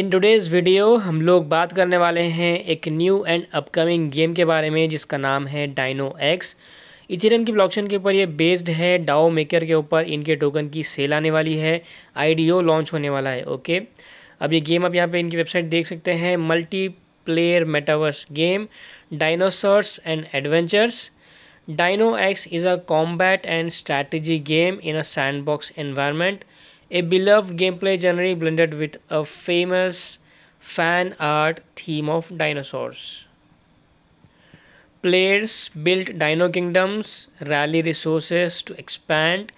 In today's video हम लोग बात करने वाले हैं एक न्यू एंड अपकमिंग गेम के बारे में जिसका नाम है डाइनो एक्स इथेरियम की ब्लॉकचेन के ऊपर ये बेस्ड है डाओ मेकर के ऊपर इनके टोकन की सेल आने वाली है आईडीओ लॉन्च होने वाला है ओके अब ये गेम आप यहाँ पे इनकी वेबसाइट देख सकते हैं multiplayer metaverse game dinosaurs and adventures Dino X is a combat and strategy game in a sandbox a beloved gameplay genre blended with a famous fan art theme of dinosaurs. Players build dino kingdoms, rally resources to expand,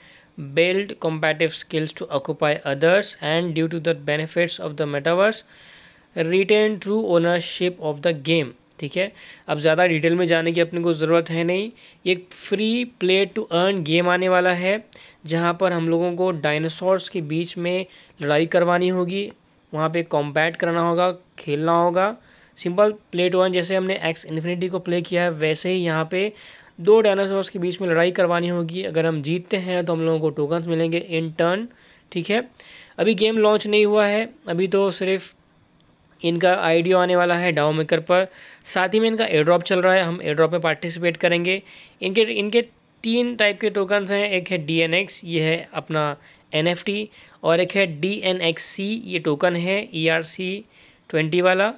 build competitive skills to occupy others, and due to the benefits of the metaverse, retain true ownership of the game. ठीक है अब ज़्यादा detail में जाने की अपने को ज़रूरत है नहीं एक free play to earn game आने वाला है जहाँ पर हम लोगों को डायनासोर्स के बीच में लड़ाई करवानी होगी वहाँ पे कॉम्पैट करना होगा खेलना होगा सिंपल प्ले टू अर्न जैसे हमने एक्स इन्फिनिटी को प्ले किया है वैसे ही यहाँ पर दो डायनासोर्स के बीच में लड़ाई करवानी होगी अगर हम जीतते हैं तो हम लोगों को टोकन्स मिलेंगे इन टर्न ठीक है अभी गेम लॉन्च नहीं हुआ है अभी तो सिर्फ इनका आइडियो आने वाला है डाओ मेकर पर साथ ही में इनका एयड्रॉप चल रहा है हम एयड्रॉप में पार्टिसिपेट करेंगे इनके इनके तीन टाइप के टोकन्स हैं एक है डी एन एक्स ये है अपना एन एफ टी और एक है डी एन एक्स सी ये टोकन है ई आर सी ट्वेंटी वाला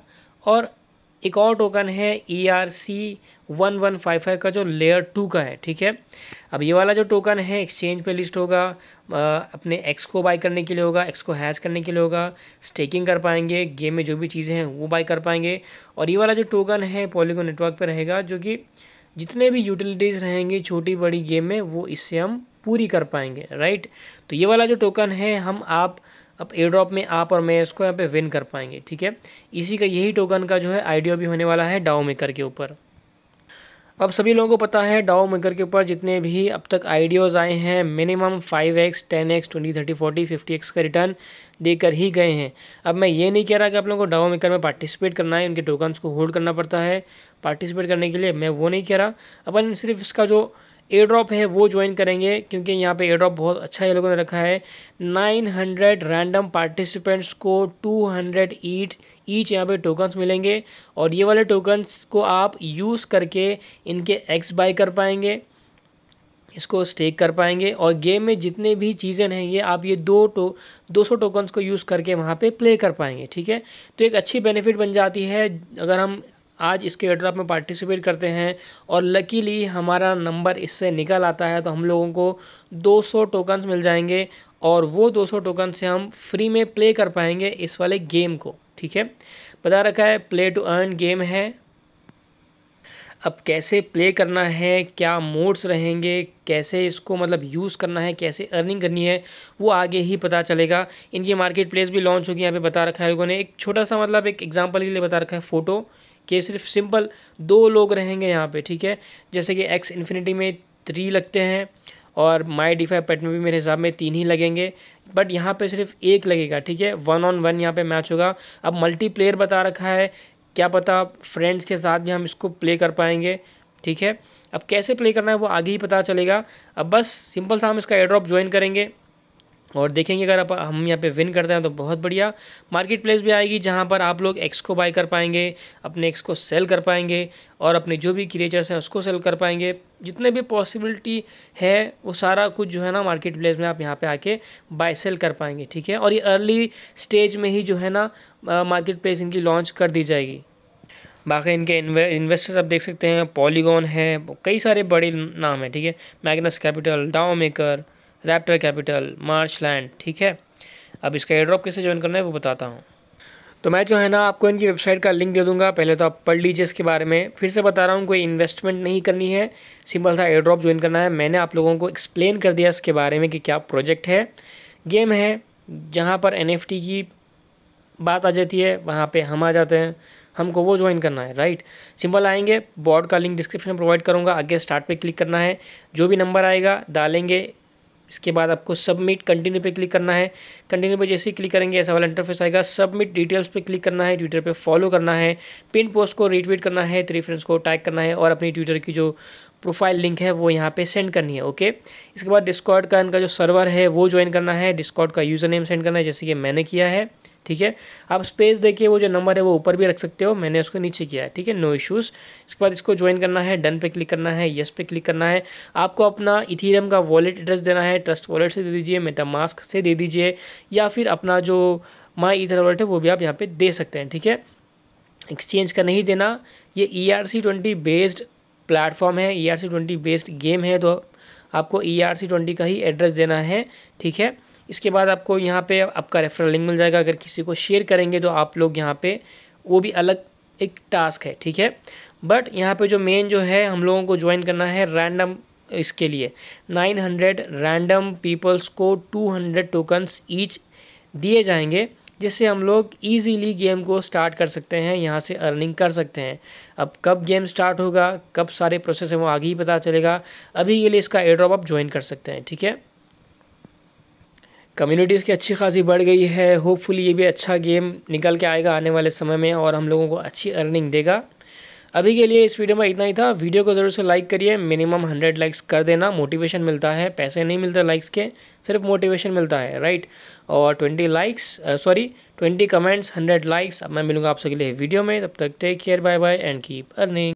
और एक और टोकन है E R C one one five five का जो लेयर टू का है ठीक है अब ये वाला जो टोकन है एक्सचेंज पे लिस्ट होगा अपने एक्स को बाई करने के लिए होगा एक्स को हैच करने के लिए होगा स्टेकिंग कर पाएंगे गेम में जो भी चीज़ें हैं वो बाई कर पाएंगे और ये वाला जो टोकन है पॉलिको नेटवर्क पर रहेगा जो कि जितने भी यूटिलिटीज़ रहेंगी छोटी बड़ी गेम में वो इससे हम पूरी कर पाएंगे राइट तो ये वाला जो टोकन है हम आप अब ए ड्रॉप में आप और मैं इसको यहाँ पे विन कर पाएंगे ठीक है इसी का यही टोकन का जो है आइडिया भी होने वाला है डाओ मेकर के ऊपर अब सभी लोगों को पता है डाओ मेकर के ऊपर जितने भी अब तक आइडियोज़ आए हैं minimum five X ten X twenty thirty forty fifty X का रिटर्न देकर ही गए हैं अब मैं ये नहीं कह रहा कि आप लोगों को डाओ मेकर में पार्टिसिपेट करना है उनके टोकन्स को होल्ड करना पड़ता है पार्टिसिपेट करने के लिए मैं वो नहीं कह रहा अपन सिर्फ इसका जो ए ड्रॉप है वो ज्वाइन करेंगे क्योंकि यहाँ पे ए ड्रॉप बहुत अच्छा ये लोगों ने रखा है 900 रैंडम पार्टिसिपेंट्स को 200 हंड्रेड ईट ईच यहाँ पर टोकन्स मिलेंगे और ये वाले टोकन्स को आप यूज़ करके इनके एक्स बाय कर पाएंगे इसको स्टेक कर पाएंगे और गेम में जितने भी चीज़ें हैं ये आप ये दो टो दो सौ टोकन्स को यूज़ करके वहाँ पे प्ले कर पाएंगे ठीक है तो एक अच्छी बेनिफिट बन जाती है अगर हम आज इसके एड्रॉप में पार्टिसिपेट करते हैं और लकीली हमारा नंबर इससे निकल आता है तो हम लोगों को 200 टोकन्स मिल जाएंगे और वो 200 टोकन से हम फ्री में प्ले कर पाएंगे इस वाले गेम को ठीक है बता रखा है प्ले टू अर्न गेम है अब कैसे प्ले करना है क्या मोड्स रहेंगे कैसे इसको मतलब यूज़ करना है कैसे अर्निंग करनी है वो आगे ही पता चलेगा इनकी मार्केट प्लेस भी लॉन्च होगी यहाँ पे बता रखा है लोगों ने एक छोटा सा मतलब एक एग्जांपल के लिए बता रखा है फ़ोटो कि सिर्फ सिंपल दो लोग रहेंगे यहाँ पे ठीक है जैसे कि एक्स इन्फिनिटी में थ्री लगते हैं और माई डी पेट में भी मेरे हिसाब में तीन ही लगेंगे बट यहाँ पे सिर्फ एक लगेगा ठीक है वन ऑन वन यहाँ पे मैच होगा अब मल्टीप्लेयर बता रखा है क्या पता फ्रेंड्स के साथ भी हम इसको प्ले कर पाएंगे ठीक है अब कैसे प्ले करना है वो आगे ही पता चलेगा अब बस सिंपल सा हम इसका एड्रॉप ज्वाइन करेंगे और देखेंगे अगर आप हम यहाँ पे विन करते हैं तो बहुत बढ़िया मार्केट प्लेस भी आएगी जहाँ पर आप लोग एक्स को बाय कर पाएंगे अपने एक्स को सेल कर पाएंगे और अपने जो भी क्रिएचर्स हैं उसको सेल कर पाएंगे जितने भी पॉसिबिलिटी है वो सारा कुछ जो है ना मार्केट प्लेस में आप यहाँ पे आके बाय सेल कर पाएंगे ठीक है और ये अर्ली स्टेज में ही जो है ना मार्केट प्लेस इनकी लॉन्च कर दी जाएगी बाकी इनके इन्वेस्टर्स आप देख सकते हैं पॉलीगॉन है कई सारे बड़े नाम हैं ठीक है Magnus Capital DAO Maker Raptor Capital March Land ठीक है अब इसका एयड्रॉप कैसे ज्वाइन करना है वो बताता हूँ तो मैं जो है ना आपको इनकी वेबसाइट का लिंक दे दूंगा पहले तो आप पढ़ लीजिए इसके बारे में फिर से बता रहा हूँ कोई इन्वेस्टमेंट नहीं करनी है सिंपल सा एयर ड्रॉप ज्वाइन करना है मैंने आप लोगों को एक्सप्लेन कर दिया इसके बारे में कि क्या प्रोजेक्ट है गेम है जहाँ पर एन की बात आ जाती है वहाँ पर हम आ जाते हैं हमको वो ज्वाइन करना है राइट सिंपल आएंगे बॉर्ड का लिंक डिस्क्रिप्शन में प्रोवाइड करूँगा आगे स्टार्ट पे क्लिक करना है जो भी नंबर आएगा डालेंगे इसके बाद आपको सबमिट कंटिन्यू पे क्लिक करना है कंटिन्यू पे जैसे ही क्लिक करेंगे ऐसा वाला इंटरफेस आएगा सबमिट डिटेल्स पे क्लिक करना है ट्विटर पे फॉलो करना है पिन पोस्ट को रीट्वीट करना है थ्री फ्रेंड्स को टैग करना है और अपनी ट्विटर की जो प्रोफाइल लिंक है वो यहाँ पे सेंड करनी है ओके इसके बाद डिस्कॉर्ड का इनका जो सर्वर है वो ज्वाइन करना है डिस्कॉर्ड का यूज़र नेम सेंड करना है जैसे कि मैंने किया है ठीक है आप स्पेस देखिए वो जो नंबर है वो ऊपर भी रख सकते हो मैंने उसको नीचे किया है ठीक है नो इश्यूज़ इसके बाद इसको ज्वाइन करना है डन पे क्लिक करना है येस पे क्लिक करना है आपको अपना इथीरियम का वॉलेट एड्रेस देना है ट्रस्ट वॉलेट से दे दीजिए मेटामास्क से दे दीजिए या फिर अपना जो माई इथर वॉलेट है वो भी आप यहाँ पर दे सकते हैं ठीक है एक्सचेंज का नहीं देना ये E R C twenty based platform है E R C twenty based game है तो आपको ई आर सी ट्वेंटी का ही एड्रेस देना है ठीक है इसके बाद आपको यहाँ पे आपका रेफरल लिंक मिल जाएगा अगर किसी को शेयर करेंगे तो आप लोग यहाँ पे वो भी अलग एक टास्क है ठीक है बट यहाँ पे जो मेन जो है हम लोगों को ज्वाइन करना है रैंडम इसके लिए 900 रैंडम पीपल्स को 200 टोकन्स ईच दिए जाएंगे जिससे हम लोग इजीली गेम को स्टार्ट कर सकते हैं यहाँ से अर्निंग कर सकते हैं अब कब गेम स्टार्ट होगा कब सारे प्रोसेस हैं वो आगे ही पता चलेगा अभी के लिए इसका एड्रॉप आप ज्वाइन कर सकते हैं ठीक है कम्युनिटीज़ की अच्छी खासी बढ़ गई है होपफुली ये भी अच्छा गेम निकल के आएगा आने वाले समय में और हम लोगों को अच्छी अर्निंग देगा अभी के लिए इस वीडियो में इतना ही था वीडियो को ज़रूर से लाइक करिए मिनिमम हंड्रेड लाइक्स कर देना मोटिवेशन मिलता है पैसे नहीं मिलते लाइक्स के सिर्फ मोटिवेशन मिलता है राइट और twenty likes sorry twenty comments hundred likes अब मैं मिलूँगा आप सबके लिए वीडियो में तब तक take care bye bye and keep earning